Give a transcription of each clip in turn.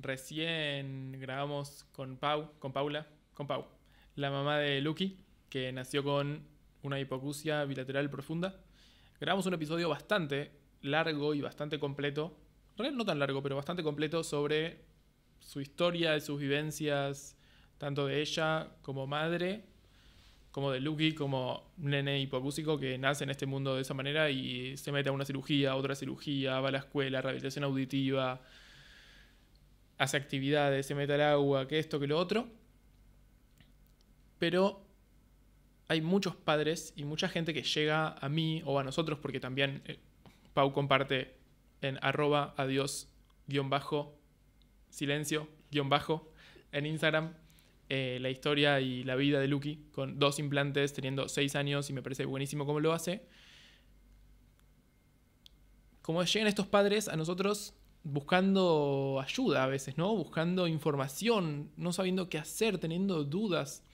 Recién grabamos con Pau, con Paula, con Pau, la mamá de Lucky, que nació con una hipocucia bilateral profunda. Grabamos un episodio bastante largo y bastante completo, no tan largo, pero bastante completo sobre su historia sus vivencias, tanto de ella como madre, como de Lucky, como nene hipocúsico que nace en este mundo de esa manera y se mete a una cirugía, a otra cirugía, va a la escuela, rehabilitación auditiva, hace actividades, se mete al agua, que esto, que lo otro. Pero hay muchos padres y mucha gente que llega a mí o a nosotros, porque también eh, Pau comparte en arroba adiós guión bajo silencio guión bajo en Instagram eh, la historia y la vida de Lucky con dos implantes teniendo seis años y me parece buenísimo cómo lo hace. Como llegan estos padres a nosotros buscando ayuda a veces, ¿no? Buscando información, no sabiendo qué hacer, teniendo dudas.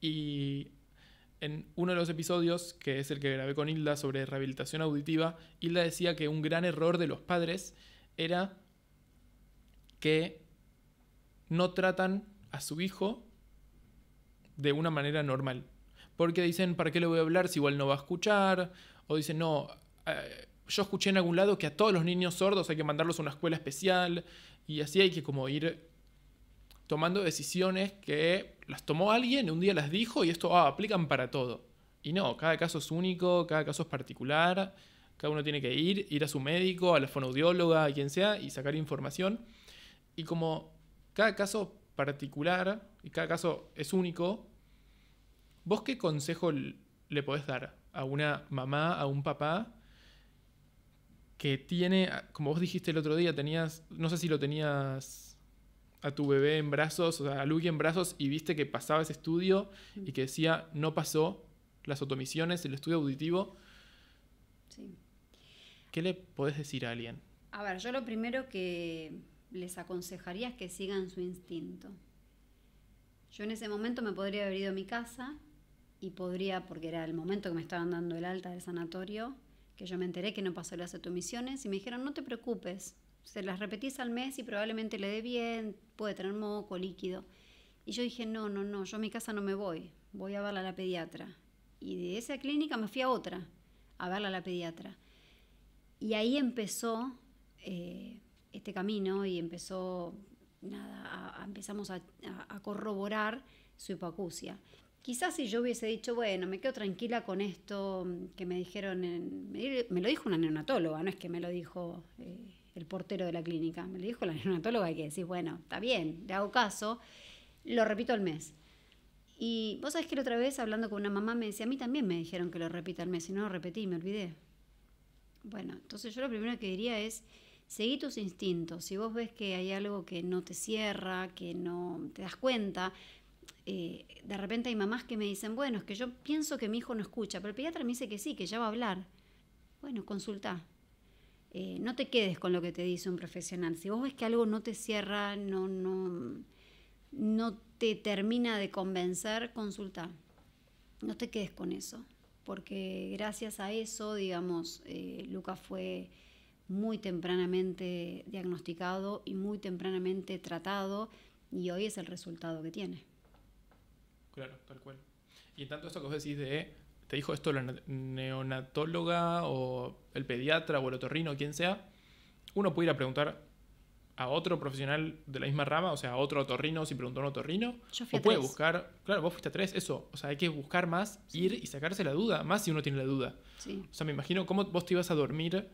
Y en uno de los episodios, que es el que grabé con Hilda sobre rehabilitación auditiva, Hilda decía que un gran error de los padres era que no tratan a su hijo de una manera normal. Porque dicen, ¿para qué le voy a hablar si igual no va a escuchar? O dicen, no, eh, yo escuché en algún lado que a todos los niños sordos hay que mandarlos a una escuela especial y así hay que como ir tomando decisiones que las tomó alguien, un día las dijo y esto ah, aplican para todo. Y no, cada caso es único, cada caso es particular, cada uno tiene que ir, ir a su médico, a la fonoaudióloga, a quien sea, y sacar información. Y como cada caso particular y cada caso es único, ¿vos qué consejo le podés dar a una mamá, a un papá? que tiene, ah, como vos dijiste el otro día, tenías, no sé si lo tenías a tu bebé en brazos, o sea, a Luigi en brazos, y viste que pasaba ese estudio y que decía, no pasó las automisiones, el estudio auditivo. Sí. ¿Qué le podés decir a alguien? A ver, yo lo primero que les aconsejaría es que sigan su instinto. Yo en ese momento me podría haber ido a mi casa y podría, porque era el momento que me estaban dando el alta del sanatorio, que yo me enteré que no pasó las atomisiones y me dijeron, no te preocupes, se las repetís al mes y probablemente le dé bien, puede tener moco, líquido. Y yo dije, no, no, no, yo a mi casa no me voy, voy a verla a la pediatra. Y de esa clínica me fui a otra, a verla a la pediatra. Y ahí empezó eh, este camino y empezó, nada, empezamos a, corroborar su hipoacusia. Quizás si yo hubiese dicho, bueno, me quedo tranquila con esto que me dijeron, en, me, lo dijo una neonatóloga, no es que me lo dijo eh, el portero de la clínica, me lo dijo la neonatóloga y que decís, bueno, está bien, le hago caso, lo repito al mes. Y vos sabés que la otra vez hablando con una mamá me decía, a mí también me dijeron que lo repita al mes, y no lo repetí, me olvidé. Bueno, entonces yo lo primero que diría es, seguí tus instintos, si vos ves que hay algo que no te cierra, que no te das cuenta, eh, de repente hay mamás que me dicen, bueno, es que yo pienso que mi hijo no escucha, pero el pediatra me dice que sí, que ya va a hablar. Bueno, consulta. Eh, no te quedes con lo que te dice un profesional. Si vos ves que algo no te cierra, no, no, no te termina de convencer, consulta. No te quedes con eso, porque gracias a eso, digamos, eh, Lucas fue muy tempranamente diagnosticado y muy tempranamente tratado y hoy es el resultado que tiene. Claro, tal cual. Y en tanto esto que vos decís de, te dijo esto la neonatóloga o el pediatra o el otorrino, quien sea, uno puede ir a preguntar a otro profesional de la misma rama, o sea, a otro otorrino si preguntó a un otorrino. o puede buscar, claro, vos fuiste a tres, eso. O sea, hay que buscar más, ir y sacarse la duda, más si uno tiene la duda. O sea, me imagino cómo vos te ibas a dormir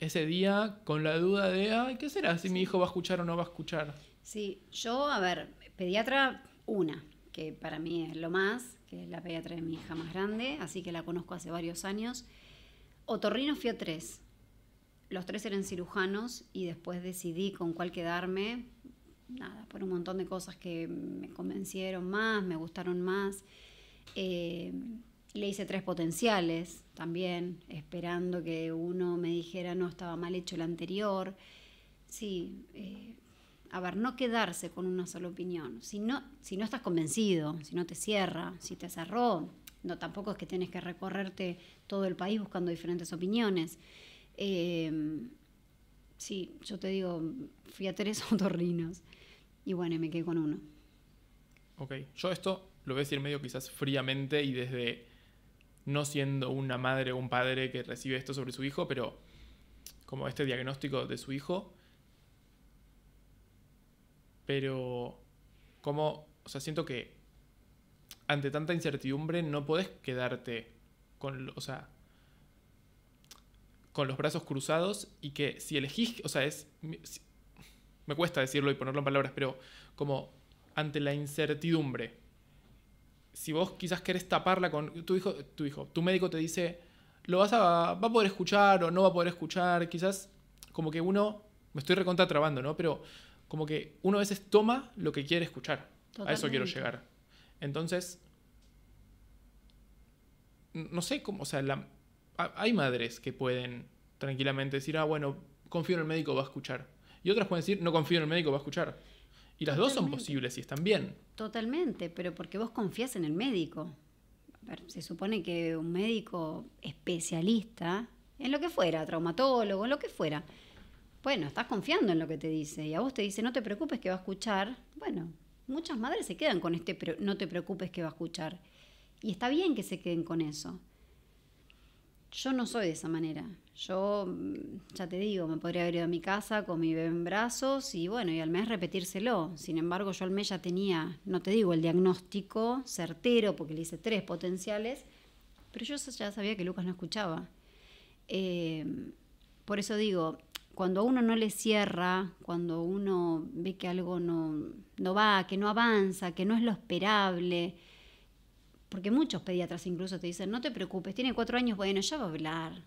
ese día con la duda de, ay, ¿qué será si mi hijo va a escuchar o no va a escuchar? Sí, yo, a ver, pediatra, una que para mí es lo más, que es la pediatra de mi hija más grande, así que la conozco hace varios años. Otorrino fui a tres. Los tres eran cirujanos y después decidí con cuál quedarme. Nada, por un montón de cosas que me convencieron más, me gustaron más. Eh, le hice tres potenciales también, esperando que uno me dijera no estaba mal hecho el anterior. Sí, eh, a ver, no quedarse con una sola opinión. Si no, si no estás convencido, si no te cierra, si te cerró, no, tampoco es que tienes que recorrerte todo el país buscando diferentes opiniones. Em, sí, yo te digo, fui a tres otorrinos y bueno, me quedé con uno. Ok, yo esto lo voy a decir medio quizás fríamente y desde no siendo una madre o un padre que recibe esto sobre su hijo, pero como este diagnóstico de su hijo, pero, como, o sea, siento que ante tanta incertidumbre no podés quedarte con, con los brazos cruzados y que si elegís, o sea, es, me cuesta decirlo y ponerlo en palabras, pero como ante la incertidumbre, si vos quizás querés taparla con tu hijo, tu hijo, tu médico te dice, lo vas a, va a poder escuchar o no va a poder escuchar, quizás como que uno, me estoy recontra trabando, ¿no? Pero como que uno a veces toma lo que quiere escuchar. A eso quiero llegar. Entonces, no sé cómo, o sea, la, hay madres que pueden tranquilamente decir, ah, bueno, confío en el médico, va a escuchar. Y otras pueden decir, no confío en el médico, va a escuchar. Y las dos son posibles y están bien. Totalmente, pero porque vos confías en el médico. se supone que un médico especialista, en lo que fuera, traumatólogo, en lo que fuera, bueno, estás confiando en lo que te dice y a vos te dice, no te preocupes que va a escuchar. Bueno, muchas madres se quedan con este, pero no te preocupes que va a escuchar. Y está bien que se queden con eso. Yo no soy de esa manera. Yo, mm, ya te digo, me podría haber ido a mi casa con mi bebé en brazos y bueno, y al mes repetírselo. Sin embargo, yo al mes ya tenía, no te digo el diagnóstico certero, porque le hice tres potenciales, pero yo ya sabía que Lucas no escuchaba. Eh, por eso digo, cuando uno no le cierra, cuando uno ve que algo no, va, que no avanza, que no es lo esperable, porque muchos pediatras incluso te dicen, no te preocupes, tiene cuatro años, bueno, ya va a hablar.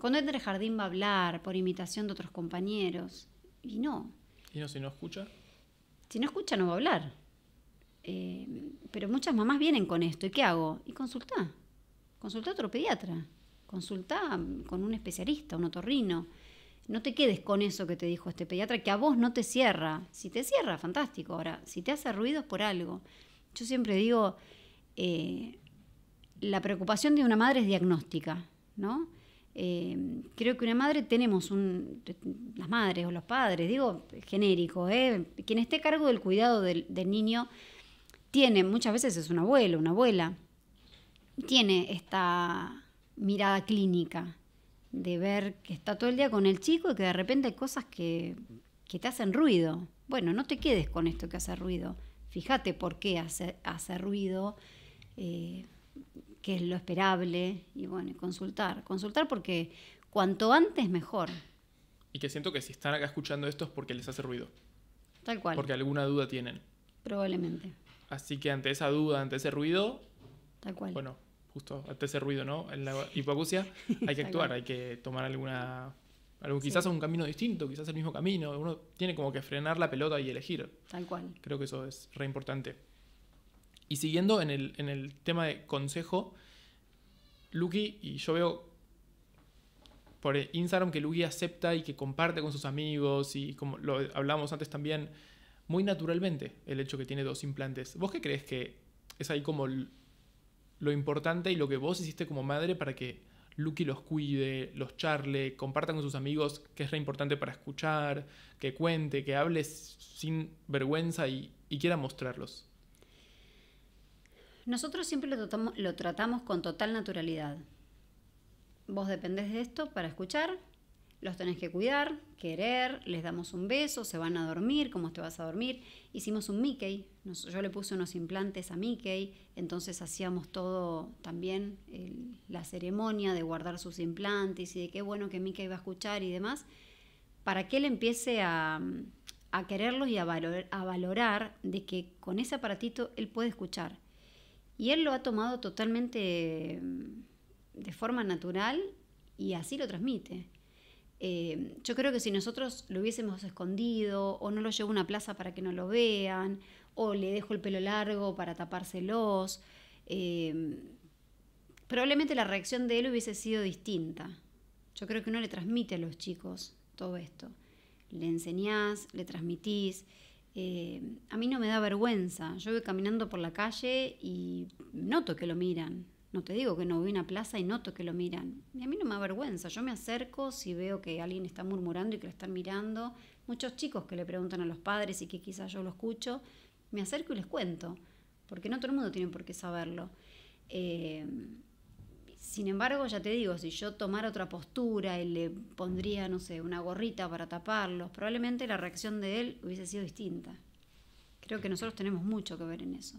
Cuando entre al jardín va a hablar por imitación de otros compañeros. Y no. ¿Y no si no escucha? Si no escucha no va a hablar. Eh, pero muchas mamás vienen con esto. ¿Y qué hago? Y consulta consulta a otro pediatra. consulta con un especialista, un otorrino no te quedes con eso que te dijo este pediatra, que a vos no te cierra. Si te cierra, fantástico. Ahora, si te hace ruido es por algo. Yo siempre digo, eh, la preocupación de una madre es diagnóstica, ¿no? Eh, creo que una madre tenemos un, las madres o los padres, digo genérico, ¿eh? quien esté a cargo del cuidado del, del niño tiene, muchas veces es un abuelo, una abuela, tiene esta mirada clínica, de ver que está todo el día con el chico y que de repente hay cosas que, que te hacen ruido. Bueno, no te quedes con esto que hace ruido. Fíjate por qué hace, hace ruido, eh, qué es lo esperable y bueno, consultar. Consultar porque cuanto antes mejor. Y que siento que si están acá escuchando esto es porque les hace ruido. Tal cual. Porque alguna duda tienen. Probablemente. Así que ante esa duda, ante ese ruido. Tal cual. Bueno, justo ante ese ruido, ¿no? En la hipoacusia hay que actuar, hay que tomar alguna... quizás es un camino distinto, quizás el mismo camino. Uno tiene como que frenar la pelota y elegir. Tal cual. Creo que eso es re importante. Y siguiendo en el, tema de consejo, Luki, y yo veo por Instagram que Luki acepta y que comparte con sus amigos y como lo hablamos antes también, muy naturalmente el hecho que tiene dos implantes. ¿Vos qué crees que es ahí como lo importante y lo que vos hiciste como madre para que Lucky los cuide, los charle, compartan con sus amigos, que es lo importante para escuchar, que cuente, que hable sin vergüenza y, quiera mostrarlos. Nosotros siempre lo tratamos con total naturalidad. Vos dependés de esto para escuchar, los tenés que cuidar, querer, les damos un beso, se van a dormir, ¿cómo te vas a dormir? Hicimos un Mickey, yo le puse unos implantes a Mickey, entonces hacíamos todo también la ceremonia de guardar sus implantes y de qué bueno que Mickey va a escuchar y demás, para que él empiece a, quererlos y a valorar de que con ese aparatito él puede escuchar. Y él lo ha tomado totalmente mm, de forma natural y así lo transmite. Eh, yo creo que si nosotros lo hubiésemos escondido, o no lo llevo a una plaza para que no lo vean, o le dejo el pelo largo para tapárselos, eh, probablemente la reacción de él hubiese sido distinta. Yo creo que uno le transmite a los chicos todo esto. Le enseñás, le transmitís. Eh, a mí no me da vergüenza. Yo voy caminando por la calle y noto que lo miran. No te digo que no voy a una plaza y noto que lo miran. Y a mí no me avergüenza. Yo me acerco si veo que alguien está murmurando y que lo están mirando. Muchos chicos que le preguntan a los padres y que quizás yo lo escucho, me acerco y les cuento. Porque no todo el mundo tiene por qué saberlo. Eh, sin embargo, ya te digo, si yo tomara otra postura y le pondría, no sé, una gorrita para taparlos, probablemente la reacción de él hubiese sido distinta. Creo que nosotros tenemos mucho que ver en eso.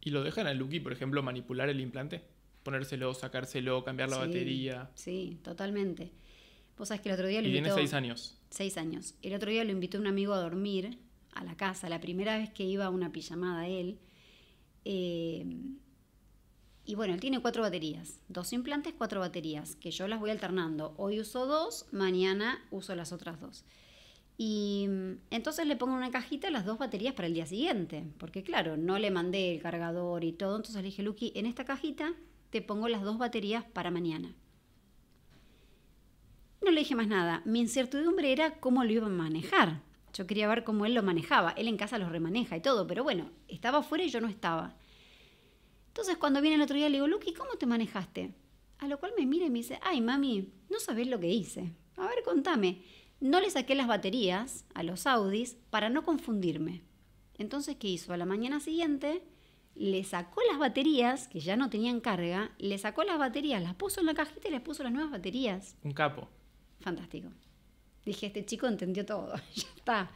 ¿Y lo dejan a Lucky, por ejemplo, manipular el implante? ponérselo, sacárselo, cambiar la batería. Sí, totalmente. Vos sabés que el otro día lo invitó... tiene seis años. Seis años. El otro día lo invitó un amigo a dormir a la casa, la primera vez que iba a una pijamada él. Eh, y bueno, él tiene cuatro baterías, dos implantes, cuatro baterías, que yo las voy alternando. Hoy uso dos, mañana uso las otras dos. Y mm, entonces le pongo en una cajita las dos baterías para el día siguiente, porque claro, no le mandé el cargador y todo, entonces le dije, en esta cajita pongo las dos baterías para mañana. No le dije más nada. Mi incertidumbre era cómo lo iba a manejar. Yo quería ver cómo él lo manejaba. Él en casa los remaneja y todo, pero bueno, estaba afuera y yo no estaba. Entonces cuando viene el otro día le digo, Luqui, ¿cómo te manejaste? A lo cual me mira y me dice, ay mami, no sabes lo que hice. A ver, contame. No le saqué las baterías a los Audis para no confundirme. Entonces, ¿qué hizo? A la mañana siguiente le sacó las baterías, que ya no tenían carga, le sacó las baterías, las puso en la cajita y les puso las nuevas baterías. Un capo. Fantástico. Dije, este chico entendió todo, ya está.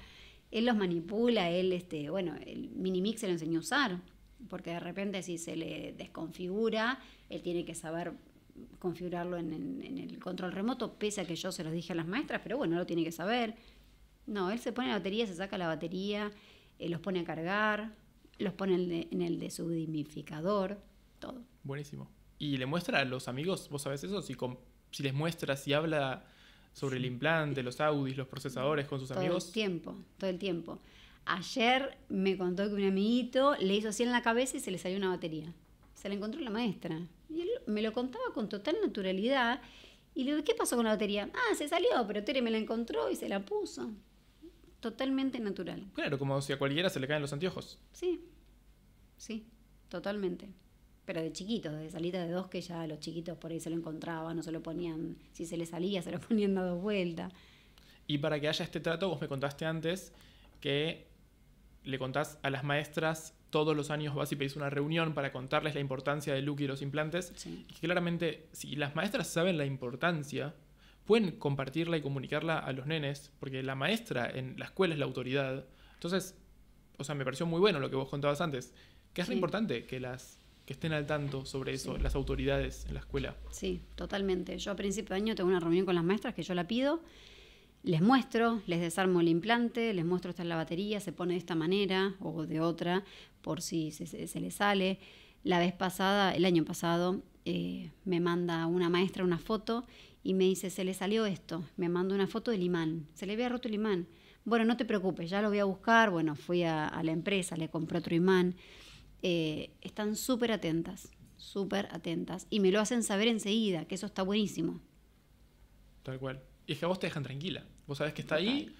Él los manipula, él, este, bueno, el Minimix se lo enseñó a usar, porque de repente si se le desconfigura, él tiene que saber configurarlo en, el control remoto, pese a que yo se los dije a las maestras, pero bueno, lo tiene que saber. No, él se pone la batería, se saca la batería, eh, los pone a cargar, los pone en el, de, su el todo. Buenísimo. ¿Y le muestra a los amigos, vos sabés eso? Si, si les muestra, si habla sobre el implante, los Audis, los procesadores con sus amigos. Todo el tiempo, todo el tiempo. Ayer me contó que un amiguito le hizo así en la cabeza y se le salió una batería. Se la encontró la maestra. Y él me lo contaba con total naturalidad. Y le digo, ¿qué pasó con la batería? Ah, se salió, pero Tere me la encontró y se la puso. Totalmente natural. Claro, como si a cualquiera se le caen los anteojos. Sí sí, totalmente. Pero de chiquitos, de salita de dos, que ya los chiquitos por ahí se lo encontraban o se lo ponían, si se les salía, se lo ponían dos vuelta. Y para que haya este trato, vos me contaste antes que le contás a las maestras todos los años vas y pedís una reunión para contarles la importancia de look y los implantes. claramente, si las maestras saben la importancia, pueden compartirla y comunicarla a los nenes, porque la maestra en la escuela es la autoridad. Entonces, o sea, me pareció muy bueno lo que vos contabas antes, que es sí. importante que las que estén al tanto sobre eso, las autoridades en la escuela. Sí, totalmente. Yo a principio de año tengo una reunión con las maestras que yo la pido, les muestro, les desarmo el implante, les muestro está la batería, se pone de esta manera o de otra, por si se, le sale. La vez pasada, el año pasado, eh, me manda una maestra una foto y me dice, se le salió esto, me manda una foto del imán, se le había roto el imán. Bueno, no te preocupes, ya lo voy a buscar, bueno, fui a, a la empresa, le compré otro imán. Eh, están súper atentas, súper atentas. Y me lo hacen saber enseguida, que eso está buenísimo. Tal cual. Y es que a vos te dejan tranquila. Vos sabés que está ahí,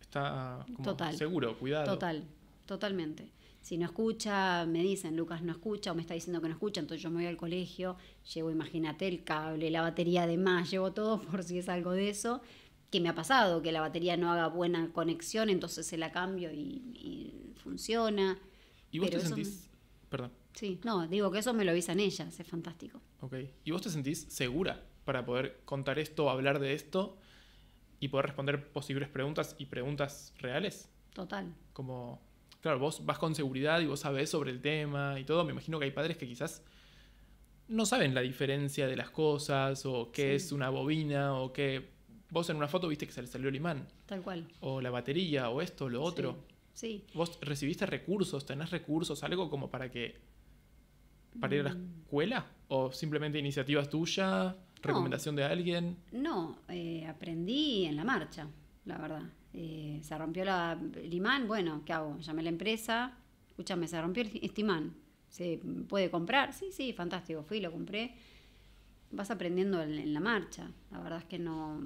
está como seguro, cuidado. Total, totalmente. Si no escucha, me dicen, Lucas no escucha o me está diciendo que no escucha, entonces yo me voy al colegio, llevo, imagínate, el cable, la batería de más, llevo todo por si es algo de eso, que me ha pasado, que la batería no haga buena conexión, entonces se la cambio y, y funciona. ¿Y vos te sentís.? Perdón. Sí, no, digo que eso me lo avisan ellas, es fantástico. Ok. ¿Y vos te sentís segura para poder contar esto, hablar de esto y poder responder posibles preguntas y preguntas reales? Total. Como, claro, vos vas con seguridad y vos sabés sobre el tema y todo. Me imagino que hay padres que quizás no saben la diferencia de las cosas o qué es una bobina o qué... Vos en una foto viste que se le salió el imán. Tal cual. O la batería o esto o lo otro. Sí. ¿Vos recibiste recursos? ¿Tenés recursos? ¿Algo como para que... para ir a la mm. escuela? ¿O simplemente iniciativas tuyas? ¿Recomendación de alguien? No, eh, aprendí en la marcha, la verdad. Eh, se rompió la, el imán, bueno, ¿qué hago? Llamé a la empresa, escúchame, se rompió este imán, ¿se puede comprar? Sí, sí, fantástico, fui, lo compré. Vas aprendiendo en la marcha, la verdad es que no...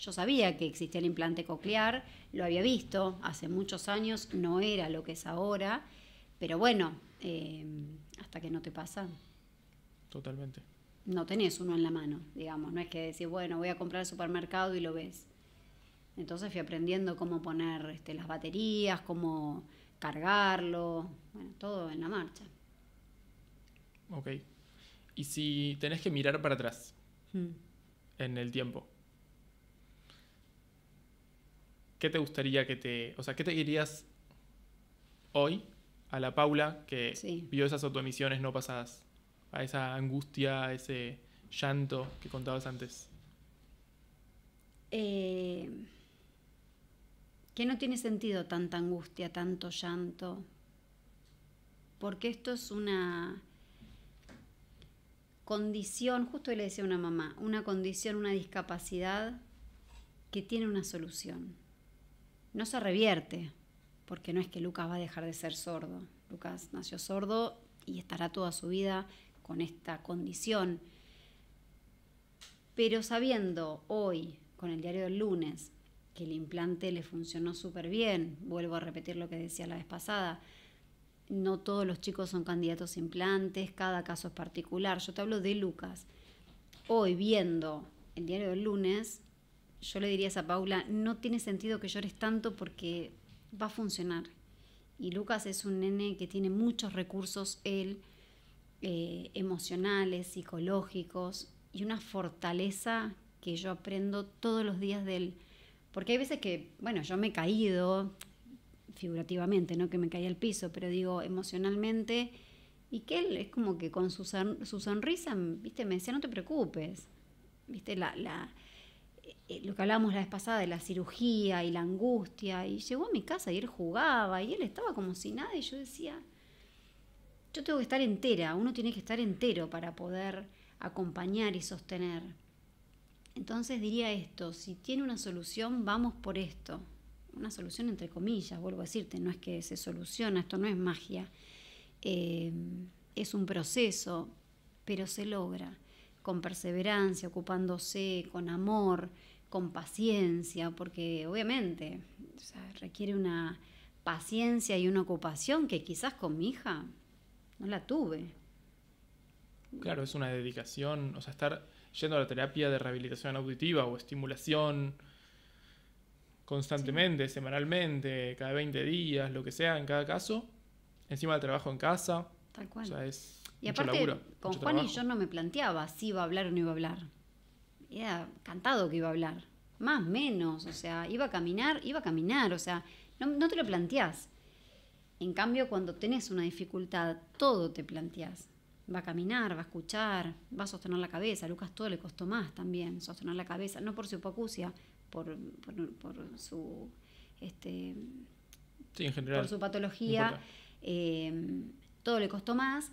Yo sabía que existía el implante coclear, lo había visto hace muchos años, no era lo que es ahora, pero bueno, eh, hasta que no te pasa. Totalmente. No tenés uno en la mano, digamos, no es que decís, bueno, voy a comprar al supermercado y lo ves. Entonces fui aprendiendo cómo poner este, las baterías, cómo cargarlo, bueno, todo en la marcha. Ok. Y si tenés que mirar para atrás mm. en el tiempo, ¿qué te gustaría que te, o sea, qué te dirías hoy a la Paula que vio esas autoemisiones no pasadas, a esa angustia, a ese llanto que contabas antes? Eh, que no tiene sentido tanta angustia, tanto llanto, porque esto es una condición, justo le decía a una mamá, una condición, una discapacidad que tiene una solución no se revierte, porque no es que Lucas va a dejar de ser sordo. Lucas nació sordo y estará toda su vida con esta condición. Pero sabiendo hoy, con el diario del lunes, que el implante le funcionó súper bien, vuelvo a repetir lo que decía la vez pasada, no todos los chicos son candidatos a implantes, cada caso es particular, yo te hablo de Lucas. Hoy viendo el diario del lunes, yo le diría a esa Paula, no tiene sentido que llores tanto porque va a funcionar. Y Lucas es un nene que tiene muchos recursos, él, eh, emocionales, psicológicos, y una fortaleza que yo aprendo todos los días de él. Porque hay veces que, bueno, yo me he caído, figurativamente, no que me caí al piso, pero digo emocionalmente, y que él es como que con su, su sonrisa, viste, me decía, no te preocupes, viste, la, la eh, lo que hablábamos la vez pasada de la cirugía y la angustia, y llegó a mi casa y él jugaba y él estaba como si nada y yo decía, yo tengo que estar entera, uno tiene que estar entero para poder acompañar y sostener. Entonces diría esto, si tiene una solución, vamos por esto. Una solución entre comillas, vuelvo a decirte, no es que se soluciona, esto no es magia, eh, es un proceso, pero se logra con perseverancia, ocupándose, con amor, con paciencia, porque obviamente requiere una paciencia y una ocupación que quizás con mi hija no la tuve. Claro, es una dedicación, o sea, estar yendo a la terapia de rehabilitación auditiva o estimulación constantemente, semanalmente, cada 20 días, lo que sea en cada caso, encima del trabajo en casa. Tal cual. es y aparte, con Juan y yo no me planteaba si iba a hablar o no iba a hablar. Era cantado que iba a hablar. Más, menos. O sea, iba a caminar, iba a caminar. O sea, no, te lo planteás. En cambio, cuando tenés una dificultad, todo te planteás. Va a caminar, va a escuchar, va a sostener la cabeza. A Lucas todo le costó más también, sostener la cabeza. No por su hipocucia, por, por, su... Este, por su patología. Eh, todo le costó más.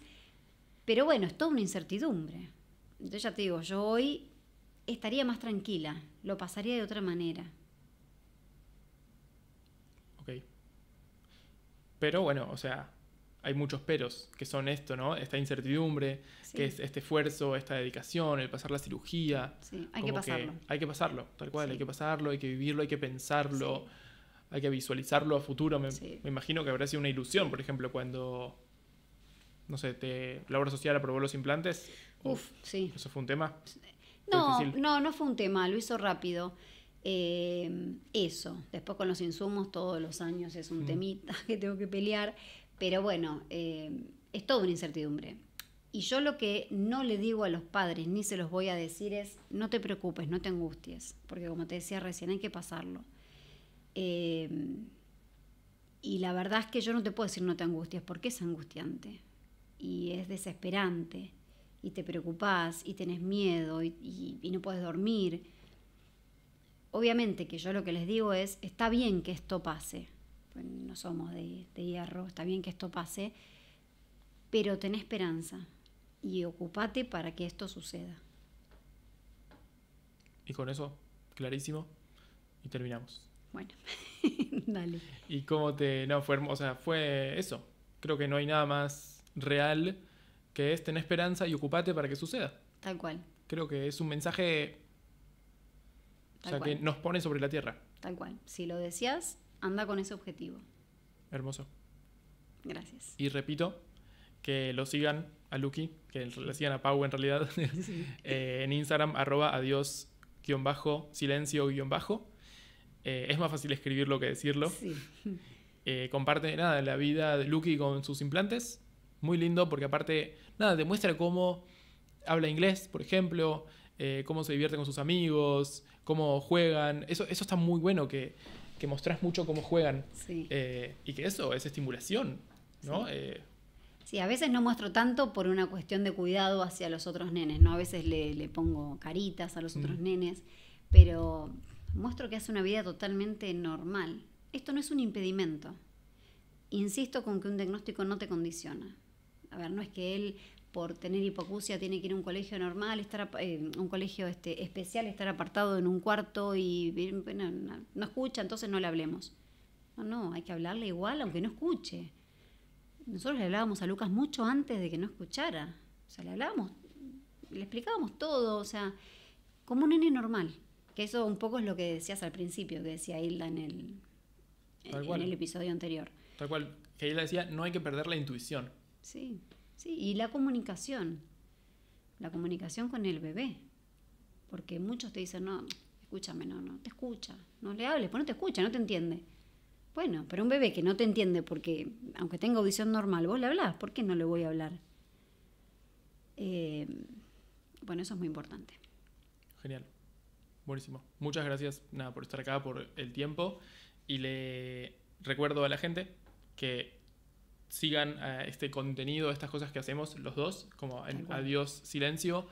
Pero bueno, es toda una incertidumbre. Entonces ya te digo, yo hoy estaría más tranquila, lo pasaría de otra manera. Ok. Pero bueno, o sea, hay muchos peros, que son esto, ¿no? Esta incertidumbre, que es este esfuerzo, esta dedicación, el pasar la cirugía. Sí, hay que pasarlo. hay que pasarlo, tal cual, hay que pasarlo, hay que vivirlo, hay que pensarlo, hay que visualizarlo a futuro. me, imagino que habrá sido una ilusión, por ejemplo, cuando no sé, te, la obra social aprobó los implantes. Uf, sí. ¿Eso fue un tema? No, no, no fue un tema, lo hizo rápido. Eh, eso, después con los insumos todos los años es un mm. temita que tengo que pelear, pero bueno, eh, es toda una incertidumbre. Y yo lo que no le digo a los padres, ni se los voy a decir, es no te preocupes, no te angusties, porque como te decía recién, hay que pasarlo. Eh, y la verdad es que yo no te puedo decir no te angusties, porque es angustiante y es desesperante y te preocupás y tenés miedo y, no puedes dormir. Obviamente que yo lo que les digo es, está bien que esto pase, pues no somos de, hierro, está bien que esto pase, pero ten esperanza y ocupate para que esto suceda. Y con eso, clarísimo, y terminamos. Bueno, dale. Y cómo te... No, fue sea fue eso. Creo que no hay nada más real que es tener esperanza y ocupate para que suceda. Tal cual. Creo que es un mensaje o sea, que nos pone sobre la tierra. Tal cual. Si lo decías, anda con ese objetivo. Hermoso. Gracias. Y repito, que lo sigan a Lucky, que le sigan a Pau en realidad, eh, en Instagram, arroba adiós bajo, silencio bajo. Eh, es más fácil escribirlo que decirlo. Eh, comparte nada la vida de Lucky con sus implantes muy lindo porque aparte, nada, te muestra cómo habla inglés, por ejemplo, eh, cómo se divierte con sus amigos, cómo juegan. Eso, eso está muy bueno, que, que mostrás mucho cómo juegan. Sí. Eh, y que eso es estimulación, ¿no? Eh, sí. a veces no muestro tanto por una cuestión de cuidado hacia los otros nenes, ¿no? A veces le, pongo caritas a los mm. otros nenes, pero muestro que hace una vida totalmente normal. Esto no es un impedimento. Insisto con que un diagnóstico no te condiciona. A ver, no es que él por tener hipocucia tiene que ir a un colegio normal, estar en eh, un colegio este, especial, estar apartado en un cuarto y no, escucha, entonces no le hablemos. No, no, hay que hablarle igual aunque no escuche. Nosotros le hablábamos a Lucas mucho antes de que no escuchara. O sea, le hablábamos, le explicábamos todo, o sea, como un nene normal. Que eso un poco es lo que decías al principio, que decía Hilda en el, en el episodio anterior. Tal cual, que Hilda decía, no hay que perder la intuición. Sí, sí, y la comunicación, la comunicación con el bebé, porque muchos te dicen, no, escúchame, no, no, te escucha, no le hables, pues no te escucha, no te entiende. Bueno, pero un bebé que no te entiende porque, aunque tenga audición normal, vos le hablas, ¿por qué no le voy a hablar? Eh, bueno, eso es muy importante. Genial. Buenísimo. Muchas gracias nada, por estar acá, por el tiempo. Y le recuerdo a la gente que sigan eh, este contenido, estas cosas que hacemos los dos, como en Adiós Silencio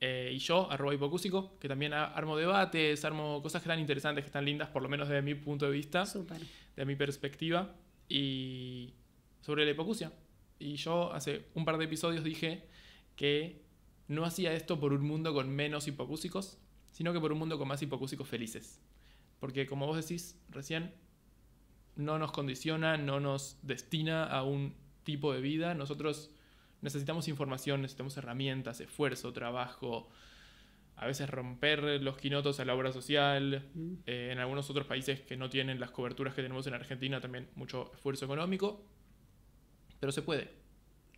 eh, y yo, arroba hipocúsico, que también armo debates, armo cosas que están interesantes, que están lindas, por lo menos desde mi punto de vista, de mi perspectiva, y sobre la hipocusia. Y yo hace un par de episodios dije que no hacía esto por un mundo con menos hipocúsicos, sino que por un mundo con más hipocúsicos felices. Porque como vos decís recién, no nos condiciona, no nos destina a un tipo de vida. Nosotros necesitamos información, necesitamos herramientas, esfuerzo, trabajo, a veces romper los quinotos a la obra social. Mm. Eh, en algunos otros países que no tienen las coberturas que tenemos en Argentina, también mucho esfuerzo económico. Pero se puede.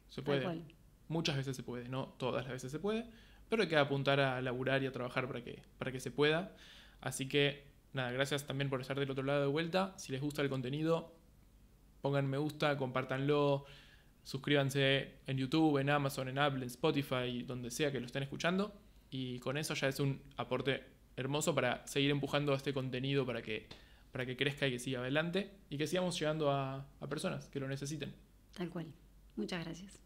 Se puede. Muchas veces se puede, no todas las veces se puede, pero hay que apuntar a laburar y a trabajar para que, para que se pueda. Así que nada, gracias también por estar del otro lado de vuelta. Si les gusta el contenido, pongan me gusta, compártanlo, suscríbanse en YouTube, en Amazon, en Apple, en Spotify, donde sea que lo estén escuchando. Y con eso ya es un aporte hermoso para seguir empujando este contenido para que, para que crezca y que siga adelante y que sigamos llegando a personas que lo necesiten. Tal cual. Muchas gracias.